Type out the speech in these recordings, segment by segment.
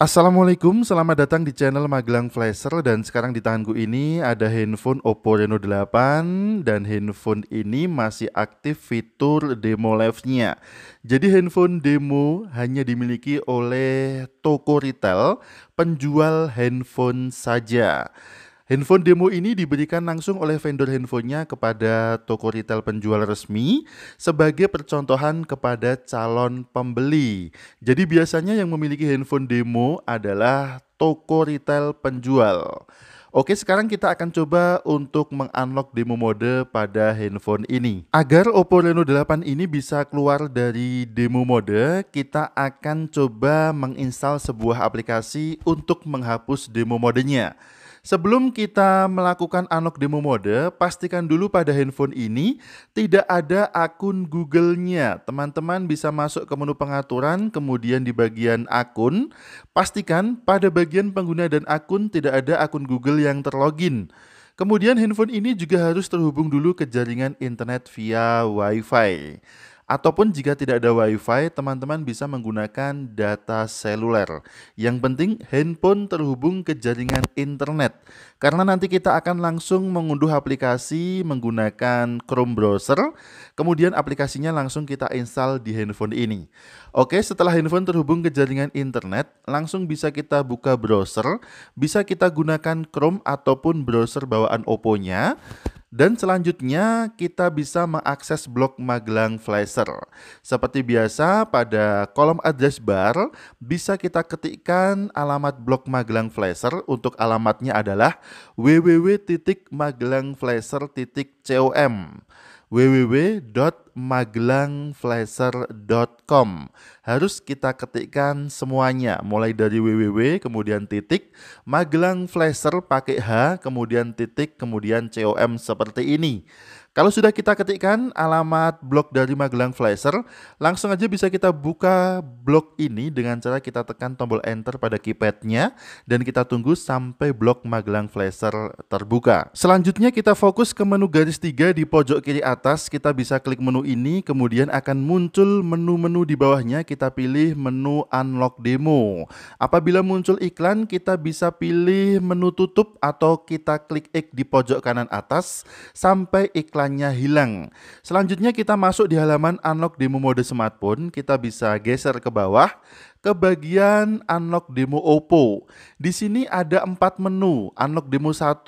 Assalamualaikum, selamat datang di channel Magelang Flasher dan sekarang di tanganku ini ada handphone Oppo Reno 8 dan handphone ini masih aktif fitur demo live-nya. Jadi handphone demo hanya dimiliki oleh toko retail penjual handphone saja. Handphone demo ini diberikan langsung oleh vendor handphonenya kepada toko retail penjual resmi sebagai percontohan kepada calon pembeli. Jadi biasanya yang memiliki handphone demo adalah toko retail penjual. Oke, sekarang kita akan coba untuk mengunlock demo mode pada handphone ini. Agar Oppo Reno 8 ini bisa keluar dari demo mode, kita akan coba menginstal sebuah aplikasi untuk menghapus demo modenya. Sebelum kita melakukan unlock demo mode, pastikan dulu pada handphone ini tidak ada akun Google-nya. Teman-teman bisa masuk ke menu pengaturan, kemudian di bagian akun, pastikan pada bagian pengguna dan akun tidak ada akun Google yang terlogin. Kemudian handphone ini juga harus terhubung dulu ke jaringan internet via Wi-Fi. Ataupun jika tidak ada WiFi, teman-teman bisa menggunakan data seluler. Yang penting handphone terhubung ke jaringan internet. Karena nanti kita akan langsung mengunduh aplikasi menggunakan Chrome browser, kemudian aplikasinya langsung kita install di handphone ini. Oke, setelah handphone terhubung ke jaringan internet, langsung bisa kita buka browser, bisa kita gunakan Chrome ataupun browser bawaan Oppo-nya. Dan selanjutnya kita bisa mengakses blog Magelang Flasher. Seperti biasa pada kolom address bar bisa kita ketikkan alamat blog Magelang Flasher untuk alamatnya adalah www.magelangflasher.com www magelangflasher.com. Harus kita ketikkan semuanya, mulai dari www, kemudian titik, Magelang Flasher pakai H, kemudian titik, kemudian com seperti ini. Kalau sudah kita ketikkan alamat blog dari Magelang Flasher, langsung aja bisa kita buka blog ini dengan cara kita tekan tombol enter pada keypadnya dan kita tunggu sampai blog Magelang Flasher terbuka. Selanjutnya kita fokus ke menu garis tiga di pojok kiri atas, kita bisa klik menu menu ini, kemudian akan muncul menu-menu di bawahnya. Kita pilih menu unlock demo. Apabila muncul iklan, kita bisa pilih menu tutup atau kita klik X di pojok kanan atas sampai iklannya hilang. Selanjutnya kita masuk di halaman unlock demo mode smartphone. Kita bisa geser ke bawah ke bagian unlock demo Oppo. Di sini ada empat menu, unlock demo 1,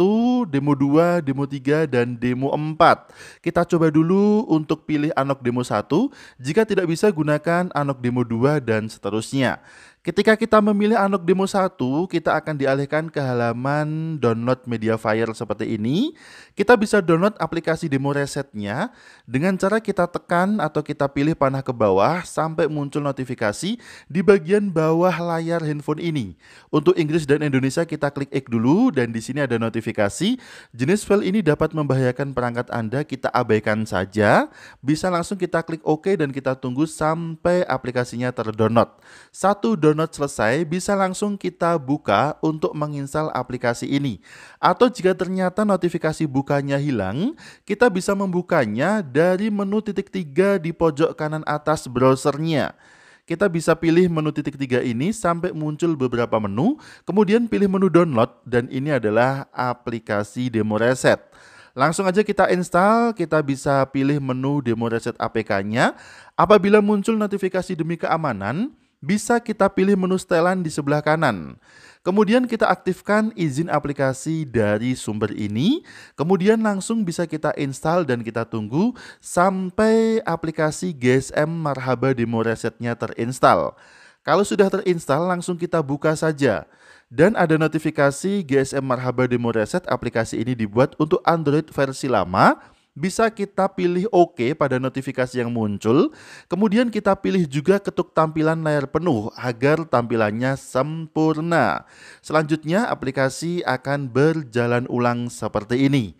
demo 2, demo 3, dan demo 4. Kita coba dulu untuk pilih unlock demo 1, jika tidak bisa gunakan unlock demo 2 dan seterusnya. Ketika kita memilih unlock demo 1, kita akan dialihkan ke halaman download media file seperti ini. Kita bisa download aplikasi demo resetnya dengan cara kita tekan atau kita pilih panah ke bawah sampai muncul notifikasi di bagian bawah layar handphone ini. Untuk Inggris dan Indonesia kita klik X dulu dan di sini ada notifikasi. Jenis file ini dapat membahayakan perangkat Anda, kita abaikan saja. Bisa langsung kita klik OK dan kita tunggu sampai aplikasinya terdownload. Satu download download selesai, bisa langsung kita buka untuk menginstal aplikasi ini. Atau jika ternyata notifikasi bukanya hilang, kita bisa membukanya dari menu titik tiga di pojok kanan atas browsernya kita bisa pilih menu titik tiga ini sampai muncul beberapa menu, kemudian pilih menu download, dan ini adalah aplikasi demo reset. Langsung aja kita install, kita bisa pilih menu demo reset APK-nya. Apabila muncul notifikasi demi keamanan, bisa kita pilih menu setelan di sebelah kanan. Kemudian kita aktifkan izin aplikasi dari sumber ini, kemudian langsung bisa kita install dan kita tunggu sampai aplikasi GSM Marhaba Demo Resetnya terinstall. Kalau sudah terinstall, langsung kita buka saja. Dan ada notifikasi GSM Marhaba Demo Reset aplikasi ini dibuat untuk Android versi lama, bisa kita pilih oke OK pada notifikasi yang muncul. Kemudian kita pilih juga ketuk tampilan layar penuh agar tampilannya sempurna. Selanjutnya aplikasi akan berjalan ulang seperti ini.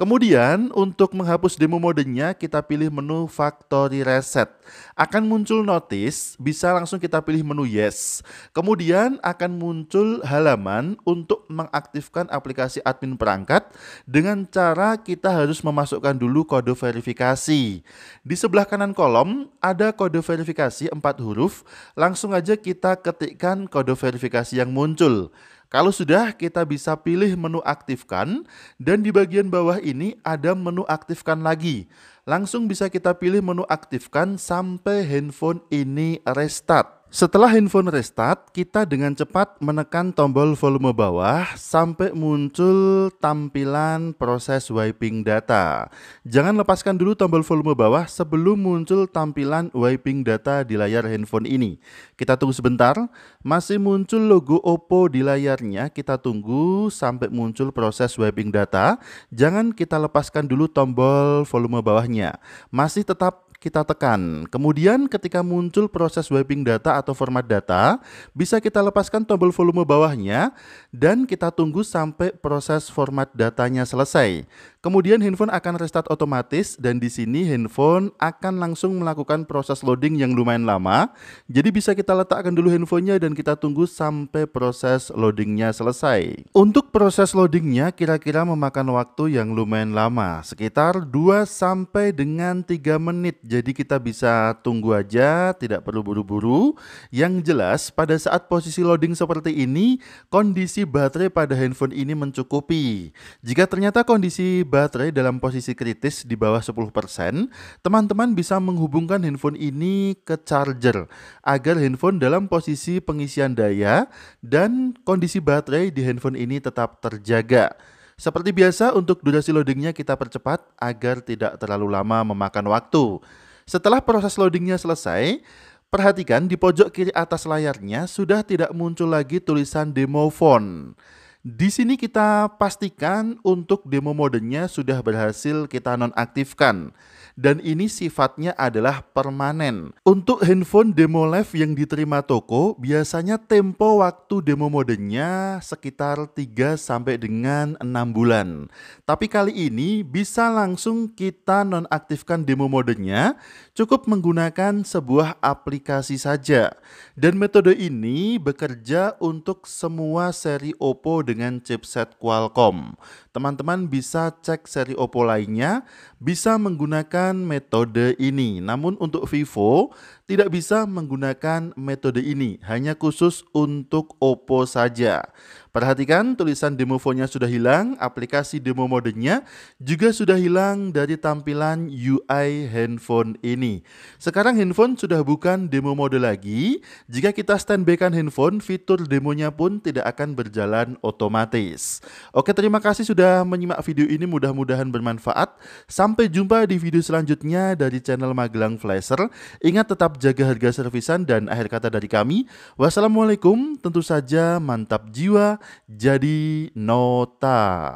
Kemudian untuk menghapus demo modenya kita pilih menu factory reset. Akan muncul notice, bisa langsung kita pilih menu yes. Kemudian akan muncul halaman untuk mengaktifkan aplikasi admin perangkat dengan cara kita harus memasukkan dulu kode verifikasi. Di sebelah kanan kolom ada kode verifikasi 4 huruf, langsung aja kita ketikkan kode verifikasi yang muncul. Kalau sudah, kita bisa pilih menu aktifkan dan di bagian bawah ini ada menu aktifkan lagi. Langsung bisa kita pilih menu aktifkan sampai handphone ini restart. Setelah handphone restart, kita dengan cepat menekan tombol volume bawah sampai muncul tampilan proses wiping data. Jangan lepaskan dulu tombol volume bawah sebelum muncul tampilan wiping data di layar handphone ini. Kita tunggu sebentar, masih muncul logo Oppo di layarnya, kita tunggu sampai muncul proses wiping data. Jangan kita lepaskan dulu tombol volume bawahnya. Masih tetap kita tekan. Kemudian ketika muncul proses wiping data atau format data, bisa kita lepaskan tombol volume bawahnya dan kita tunggu sampai proses format datanya selesai. Kemudian handphone akan restart otomatis dan di sini handphone akan langsung melakukan proses loading yang lumayan lama. Jadi bisa kita letakkan dulu handphonenya dan kita tunggu sampai proses loadingnya selesai. Untuk proses loadingnya kira-kira memakan waktu yang lumayan lama, sekitar 2 sampai dengan 3 menit jadi kita bisa tunggu aja, tidak perlu buru-buru. Yang jelas pada saat posisi loading seperti ini, kondisi baterai pada handphone ini mencukupi. Jika ternyata kondisi baterai dalam posisi kritis di bawah 10%, teman-teman bisa menghubungkan handphone ini ke charger agar handphone dalam posisi pengisian daya dan kondisi baterai di handphone ini tetap terjaga. Seperti biasa, untuk durasi loadingnya kita percepat agar tidak terlalu lama memakan waktu. Setelah proses loadingnya selesai, perhatikan di pojok kiri atas layarnya sudah tidak muncul lagi tulisan demo font. Di sini kita pastikan untuk demo modenya sudah berhasil kita nonaktifkan. Dan ini sifatnya adalah permanen. Untuk handphone demo live yang diterima toko, biasanya tempo waktu demo modenya sekitar 3 sampai dengan 6 bulan. Tapi kali ini bisa langsung kita nonaktifkan demo modenya cukup menggunakan sebuah aplikasi saja. Dan metode ini bekerja untuk semua seri Oppo dengan chipset Qualcomm. Teman-teman bisa cek seri Oppo lainnya bisa menggunakan metode ini. Namun untuk Vivo tidak bisa menggunakan metode ini, hanya khusus untuk Oppo saja. Perhatikan tulisan demo demofonnya sudah hilang, aplikasi demo modenya juga sudah hilang dari tampilan UI handphone ini. Sekarang handphone sudah bukan demo mode lagi. Jika kita standby-kan handphone, fitur demonya pun tidak akan berjalan otomatis. Oke, terima kasih sudah menyimak video ini, mudah-mudahan bermanfaat. Sampai jumpa di video selanjutnya dari channel Magelang Flasher. Ingat tetap jaga harga servisan dan akhir kata dari kami. Wassalamualaikum, tentu saja mantap jiwa jadi nota.